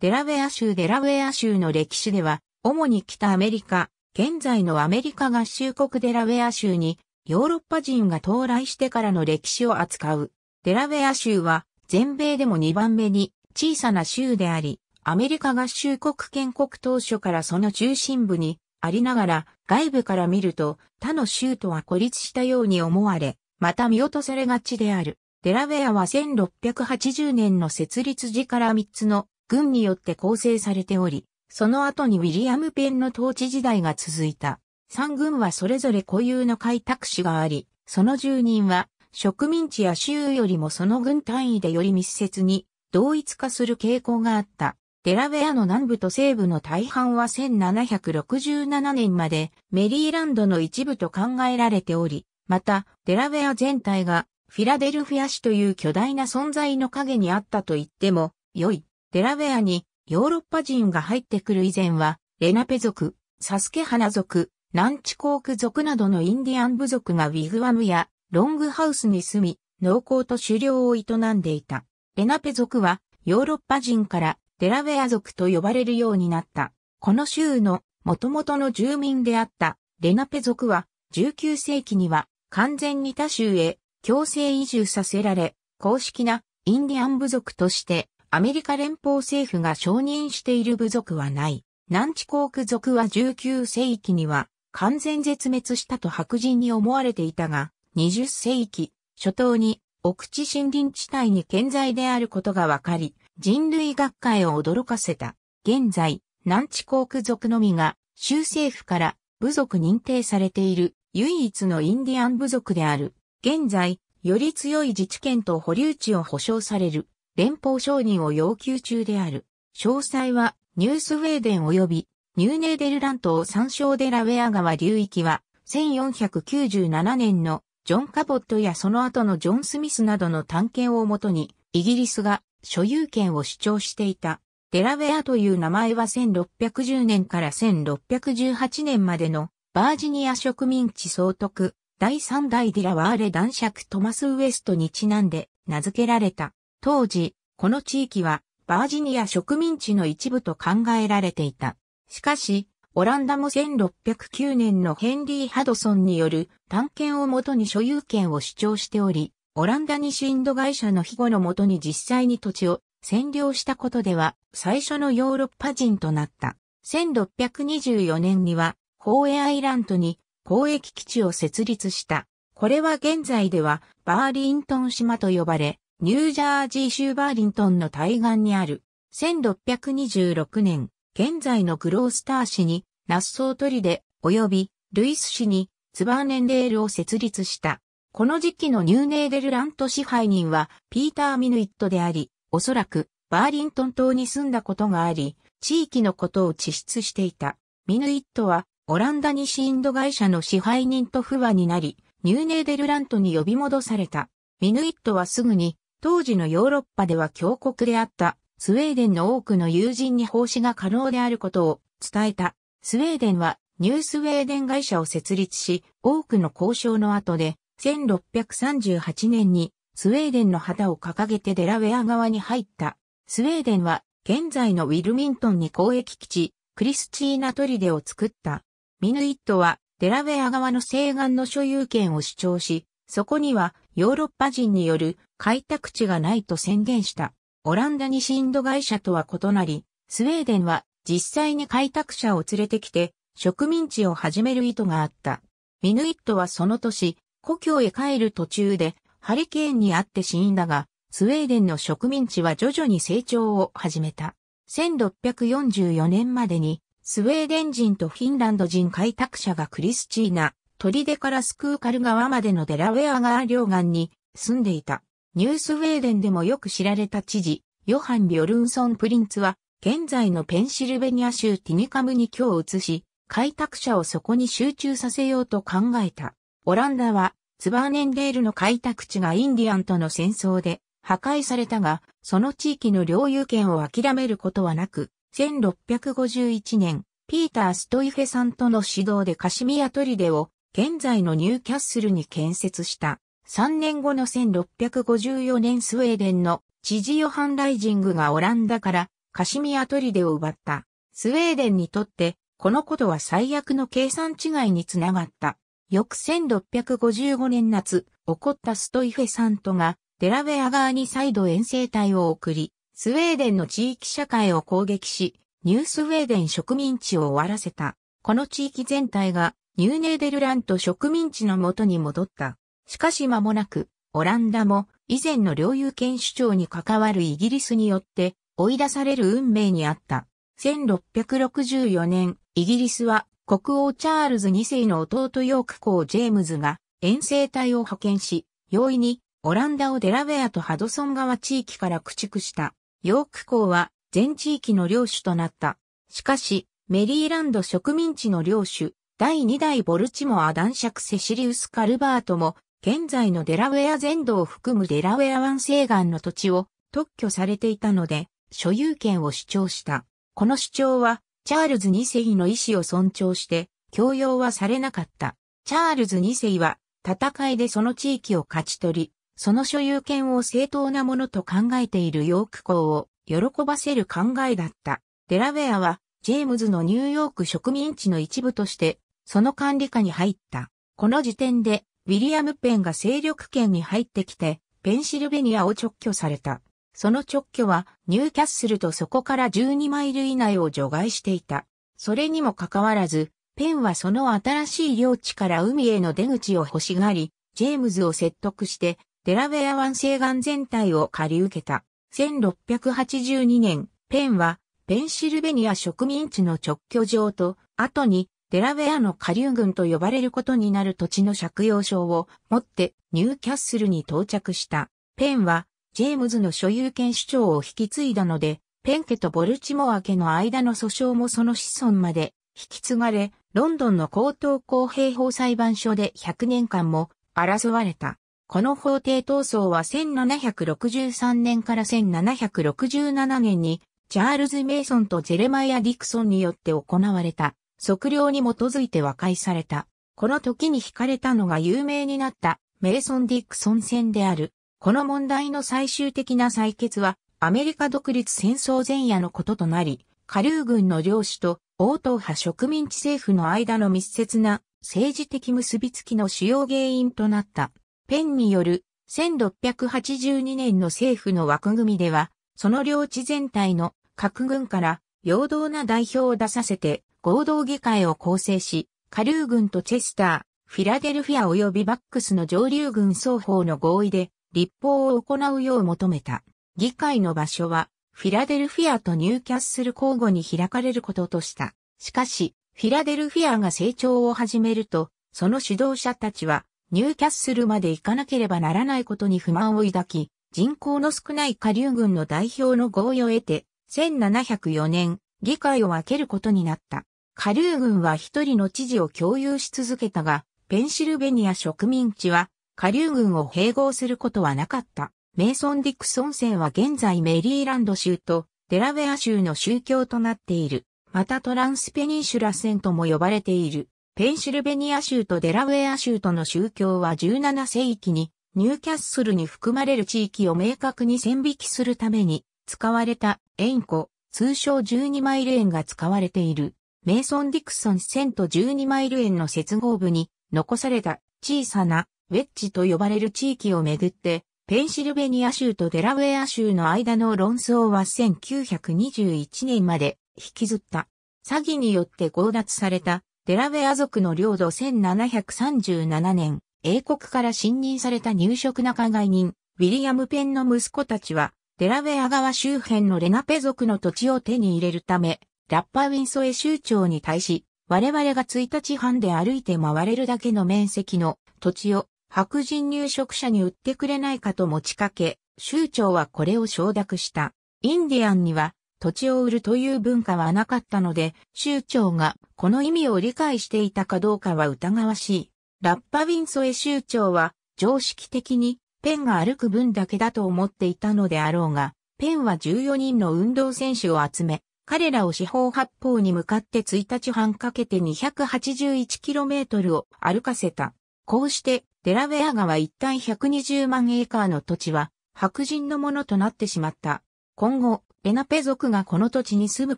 デラウェア州デラウェア州の歴史では、主に北アメリカ、現在のアメリカ合衆国デラウェア州に、ヨーロッパ人が到来してからの歴史を扱う。デラウェア州は、全米でも2番目に小さな州であり、アメリカ合衆国建国当初からその中心部にありながら、外部から見ると、他の州とは孤立したように思われ、また見落とされがちである。デラウェアは1680年の設立時から3つの軍によって構成されており、その後にウィリアム・ペンの統治時代が続いた。三軍はそれぞれ固有の開拓士があり、その住人は植民地や州よりもその軍単位でより密接に同一化する傾向があった。デラウェアの南部と西部の大半は1767年までメリーランドの一部と考えられており、またデラウェア全体がフィラデルフィア市という巨大な存在の影にあったと言っても良い。デラウェアにヨーロッパ人が入ってくる以前は、レナペ族、サスケ花族、ナンチコーク族などのインディアン部族がウィグワムやロングハウスに住み、農耕と狩猟を営んでいた。レナペ族はヨーロッパ人からデラウェア族と呼ばれるようになった。この州の元々の住民であったレナペ族は19世紀には完全に他州へ強制移住させられ、公式なインディアン部族としてアメリカ連邦政府が承認している部族はない。南地航空族は19世紀には完全絶滅したと白人に思われていたが、20世紀初頭に奥地森林地帯に健在であることが分かり、人類学会を驚かせた。現在、南地航空族のみが州政府から部族認定されている唯一のインディアン部族である。現在、より強い自治権と保留地を保障される。連邦承認を要求中である。詳細は、ニュースウェーデン及び、ニューネーデルラントを参照デラウェア川流域は、1497年のジョン・カボットやその後のジョン・スミスなどの探検をもとに、イギリスが所有権を主張していた。デラウェアという名前は1610年から1618年までのバージニア植民地総督第3代ディラワーレ男爵トマス・ウエストにちなんで名付けられた。当時、この地域はバージニア植民地の一部と考えられていた。しかし、オランダも1609年のヘンリー・ハドソンによる探検をもとに所有権を主張しており、オランダ西インド会社の庇護のもとに実際に土地を占領したことでは最初のヨーロッパ人となった。1624年には、ホーエアイランドに交易基地を設立した。これは現在ではバーリントン島と呼ばれ、ニュージャージー州バーリントンの対岸にある、1626年、現在のグロースター市に、ナッソートリデ、及び、ルイス市に、ツバーネンデールを設立した。この時期のニューネーデルラント支配人は、ピーター・ミヌイットであり、おそらく、バーリントン島に住んだことがあり、地域のことを地質していた。ミヌイットは、オランダ西インド会社の支配人と不和になり、ニューネーデルラントに呼び戻された。ミヌイットはすぐに当時のヨーロッパでは強国であったスウェーデンの多くの友人に奉仕が可能であることを伝えた。スウェーデンはニュースウェーデン会社を設立し、多くの交渉の後で1638年にスウェーデンの旗を掲げてデラウェア側に入った。スウェーデンは現在のウィルミントンに交易基地、クリスチーナトリデを作った。ミヌイットはデラウェア側の西岸の所有権を主張し、そこにはヨーロッパ人による開拓地がないと宣言した。オランダ西インド会社とは異なり、スウェーデンは実際に開拓者を連れてきて植民地を始める意図があった。ミヌイットはその年、故郷へ帰る途中でハリケーンにあって死因だが、スウェーデンの植民地は徐々に成長を始めた。1644年までにスウェーデン人とフィンランド人開拓者がクリスチーナ、砦からスクーカル川までのデラウェア川両岸に住んでいた。ニュースウェーデンでもよく知られた知事、ヨハン・ビョルンソン・プリンツは、現在のペンシルベニア州ティニカムに今日移し、開拓者をそこに集中させようと考えた。オランダは、ツバーネンデールの開拓地がインディアンとの戦争で破壊されたが、その地域の領有権を諦めることはなく、1651年、ピーター・ストイフェさんとの指導でカシミヤ砦を現在のニューキャッスルに建設した。3年後の1654年スウェーデンの知事ヨハン・ライジングがオランダからカシミアトリデを奪った。スウェーデンにとってこのことは最悪の計算違いにつながった。翌1655年夏、起こったストイフェサントがデラウェア側に再度遠征隊を送り、スウェーデンの地域社会を攻撃し、ニュースウェーデン植民地を終わらせた。この地域全体がニューネーデルラント植民地の元に戻った。しかし間もなく、オランダも以前の領有権主張に関わるイギリスによって追い出される運命にあった。1664年、イギリスは国王チャールズ2世の弟ヨーク公ジェームズが遠征隊を派遣し、容易にオランダをデラウェアとハドソン川地域から駆逐した。ヨーク公は全地域の領主となった。しかし、メリーランド植民地の領主、第2代ボルチモア男爵セシリウス・カルバートも、現在のデラウェア全土を含むデラウェア湾西岸の土地を特許されていたので、所有権を主張した。この主張は、チャールズ2世の意思を尊重して、強要はされなかった。チャールズ2世は、戦いでその地域を勝ち取り、その所有権を正当なものと考えているヨーク公を喜ばせる考えだった。デラウェアは、ジェームズのニューヨーク植民地の一部としてその管理下に入った。この時点で、ウィリアム・ペンが勢力圏に入ってきて、ペンシルベニアを直挙された。その直挙は、ニューキャッスルとそこから12マイル以内を除外していた。それにもかかわらず、ペンはその新しい領地から海への出口を欲しがり、ジェームズを説得して、デラウェア湾西岸全体を借り受けた。1682年、ペンは、ペンシルベニア植民地の直挙場と、後に、デラウェアの下流群と呼ばれることになる土地の借用証を持ってニューキャッスルに到着した。ペンはジェームズの所有権主張を引き継いだので、ペン家とボルチモア家の間の訴訟もその子孫まで引き継がれ、ロンドンの高等公平法裁判所で100年間も争われた。この法廷闘争は1763年から1767年にチャールズ・メイソンとジェレマイア・ディクソンによって行われた。測量に基づいて和解された。この時に惹かれたのが有名になったメイソン・ディックソン戦である。この問題の最終的な採決はアメリカ独立戦争前夜のこととなり、下流軍の領主と王党派植民地政府の間の密接な政治的結びつきの主要原因となった。ペンによる1682年の政府の枠組みでは、その領地全体の核軍から陽動な代表を出させて、合同議会を構成し、下流軍とチェスター、フィラデルフィア及びバックスの上流軍双方の合意で、立法を行うよう求めた。議会の場所は、フィラデルフィアとニューキャッスル交互に開かれることとした。しかし、フィラデルフィアが成長を始めると、その指導者たちは、ニューキャッスルまで行かなければならないことに不満を抱き、人口の少ない下流軍の代表の合意を得て、1704年、議会を分けることになった。下流軍は一人の知事を共有し続けたが、ペンシルベニア植民地は下流軍を併合することはなかった。メイソン・ディクソン戦は現在メリーランド州とデラウェア州の宗教となっている。またトランスペニンシュラ戦とも呼ばれている。ペンシルベニア州とデラウェア州との宗教は17世紀にニューキャッスルに含まれる地域を明確に線引きするために使われたエンコ、通称12マイル円が使われている、メイソン・ディクソン線と12マイル円の接合部に残された小さなウェッジと呼ばれる地域をめぐって、ペンシルベニア州とデラウェア州の間の論争は1921年まで引きずった。詐欺によって強奪されたデラウェア族の領土1737年、英国から侵入された入植仲買人、ウィリアム・ペンの息子たちは、デラウェア川周辺のレナペ族の土地を手に入れるため、ラッパウィンソエ州長に対し、我々が1日半で歩いて回れるだけの面積の土地を白人入植者に売ってくれないかと持ちかけ、州長はこれを承諾した。インディアンには土地を売るという文化はなかったので、州長がこの意味を理解していたかどうかは疑わしい。ラッパウィンソエ州長は常識的にペンが歩く分だけだと思っていたのであろうが、ペンは14人の運動選手を集め、彼らを四方八方に向かって1日半かけて 281km を歩かせた。こうして、デラウェア川一帯120万エーカーの土地は、白人のものとなってしまった。今後、エナペ族がこの土地に住む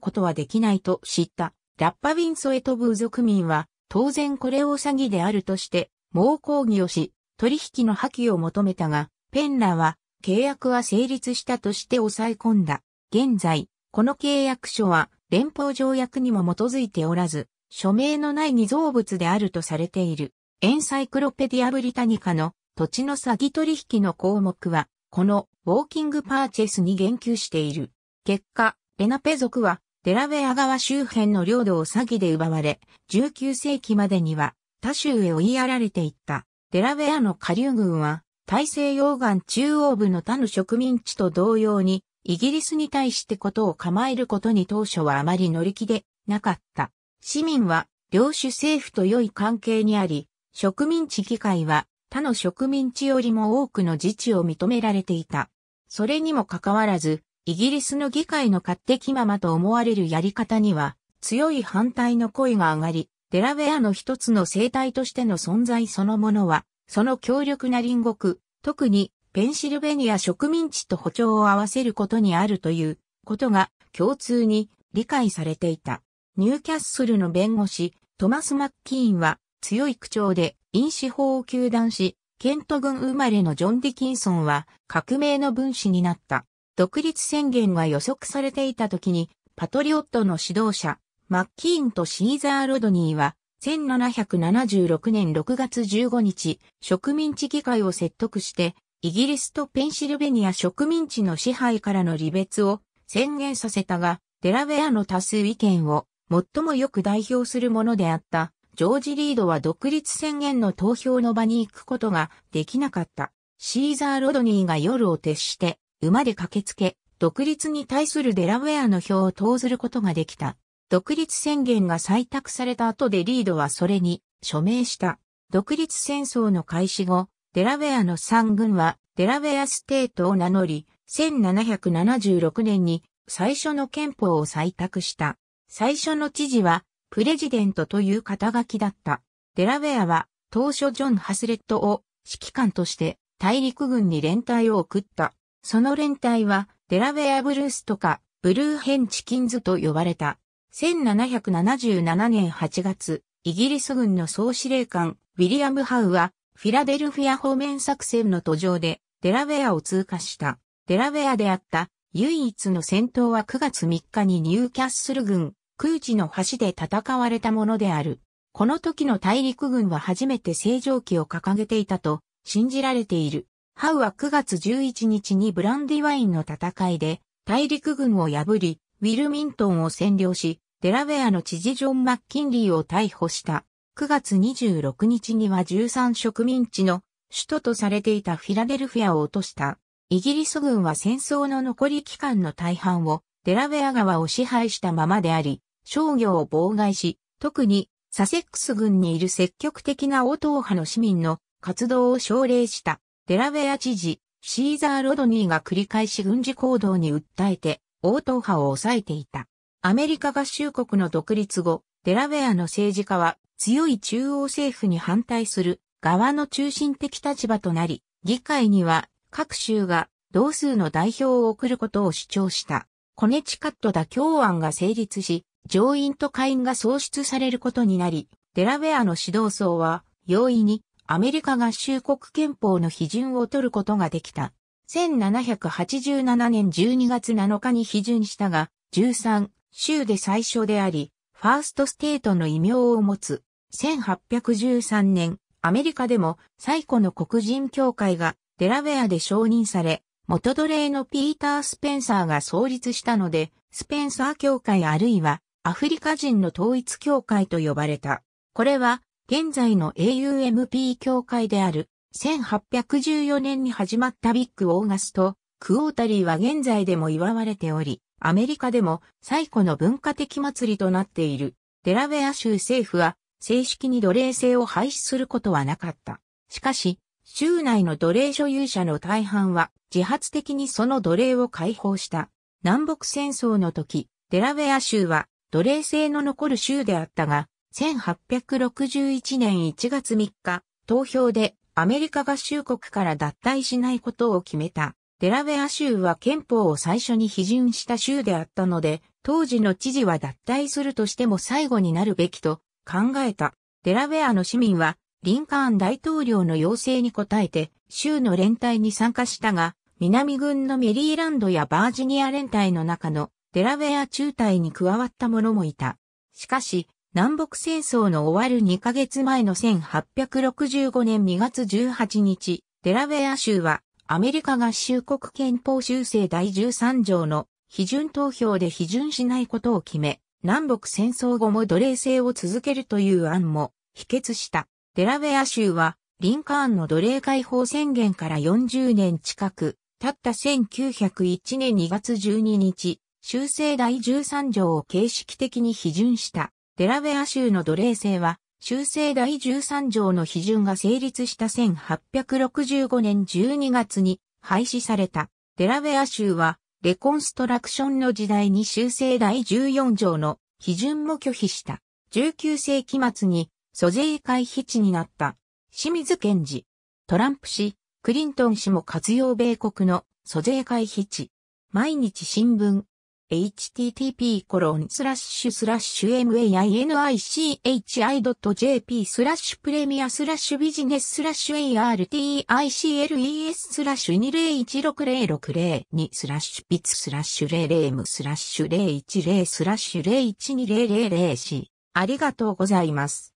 ことはできないと知った。ラッパウィンソエトー族民は、当然これを詐欺であるとして、猛抗議をし、取引の破棄を求めたが、ペンラは契約は成立したとして抑え込んだ。現在、この契約書は連邦条約にも基づいておらず、署名のない偽造物であるとされている。エンサイクロペディア・ブリタニカの土地の詐欺取引の項目は、このウォーキングパーチェスに言及している。結果、レナペ族はデラウェア川周辺の領土を詐欺で奪われ、19世紀までには他州へ追いやられていった。デラウェアの下流群は、大西洋岸中央部の他の植民地と同様に、イギリスに対してことを構えることに当初はあまり乗り気でなかった。市民は、領主政府と良い関係にあり、植民地議会は他の植民地よりも多くの自治を認められていた。それにもかかわらず、イギリスの議会の勝手気ままと思われるやり方には強い反対の声が上がり、デラウェアの一つの生態としての存在そのものは、その強力な隣国、特にペンシルベニア植民地と歩調を合わせることにあるということが共通に理解されていた。ニューキャッスルの弁護士、トマス・マッキーンは強い口調で因子法を求断し、ケント軍生まれのジョン・ディキンソンは革命の分子になった。独立宣言が予測されていた時にパトリオットの指導者、マッキーンとシーザー・ロドニーは、1776年6月15日、植民地議会を説得して、イギリスとペンシルベニア植民地の支配からの離別を宣言させたが、デラウェアの多数意見を最もよく代表するものであった、ジョージ・リードは独立宣言の投票の場に行くことができなかった。シーザー・ロドニーが夜を徹して、馬で駆けつけ、独立に対するデラウェアの票を投ずることができた。独立宣言が採択された後でリードはそれに署名した。独立戦争の開始後、デラウェアの三軍はデラウェアステートを名乗り、1776年に最初の憲法を採択した。最初の知事は、プレジデントという肩書きだった。デラウェアは、当初ジョン・ハスレットを指揮官として大陸軍に連隊を送った。その連隊は、デラウェア・ブルースとか、ブルーヘン・チキンズと呼ばれた。1777年8月、イギリス軍の総司令官、ウィリアム・ハウは、フィラデルフィア方面作戦の途上で、デラウェアを通過した。デラウェアであった、唯一の戦闘は9月3日にニューキャッスル軍、空地の橋で戦われたものである。この時の大陸軍は初めて正常期を掲げていたと信じられている。ハウは9月11日にブランディワインの戦いで大陸軍を破り、ウィルミントンを占領し、デラウェアの知事ジョン・マッキンリーを逮捕した。9月26日には13植民地の首都とされていたフィラデルフィアを落とした。イギリス軍は戦争の残り期間の大半をデラウェア川を支配したままであり、商業を妨害し、特にサセックス軍にいる積極的な応答派の市民の活動を奨励した。デラウェア知事、シーザー・ロドニーが繰り返し軍事行動に訴えて、応答派を抑えていた。アメリカ合衆国の独立後、デラウェアの政治家は強い中央政府に反対する側の中心的立場となり、議会には各州が同数の代表を送ることを主張した。コネチカット妥協案が成立し、上院と下院が創出されることになり、デラウェアの指導層は容易にアメリカ合衆国憲法の批准を取ることができた。1787年12月7日に批准したが、13、州で最初であり、ファーストステートの異名を持つ、1813年、アメリカでも最古の黒人協会がデラウェアで承認され、元奴隷のピーター・スペンサーが創立したので、スペンサー協会あるいはアフリカ人の統一協会と呼ばれた。これは現在の AUMP 協会である1814年に始まったビッグ・オーガスト、クオータリーは現在でも祝われており、アメリカでも最古の文化的祭りとなっている。デラウェア州政府は正式に奴隷制を廃止することはなかった。しかし、州内の奴隷所有者の大半は自発的にその奴隷を解放した。南北戦争の時、デラウェア州は奴隷制の残る州であったが、1861年1月3日、投票でアメリカ合衆国から脱退しないことを決めた。デラウェア州は憲法を最初に批准した州であったので、当時の知事は脱退するとしても最後になるべきと考えた。デラウェアの市民は、リンカーン大統領の要請に応えて、州の連帯に参加したが、南軍のメリーランドやバージニア連帯の中のデラウェア中隊に加わった者もいた。しかし、南北戦争の終わる2ヶ月前の1865年2月18日、デラウェア州はアメリカ合衆国憲法修正第13条の批准投票で批准しないことを決め、南北戦争後も奴隷制を続けるという案も否決した。デラウェア州は、リンカーンの奴隷解放宣言から40年近く、たった1901年2月12日、修正第13条を形式的に批准した。デラウェア州の奴隷制は、修正第13条の批准が成立した1865年12月に廃止された。デラウェア州は、レコンストラクションの時代に修正第14条の批准も拒否した。19世紀末に租税回避地になった。清水賢治、トランプ氏、クリントン氏も活用米国の租税回避地。毎日新聞、http コロンスラッシュスラッシュ mainichi.jp スラッシュプレミアスラッシュビジネススラッシュ articles スラッシュ201606002スラッシュビツスラッシュ00ムスラッシュ010スラッシュ0120004ありがとうございます。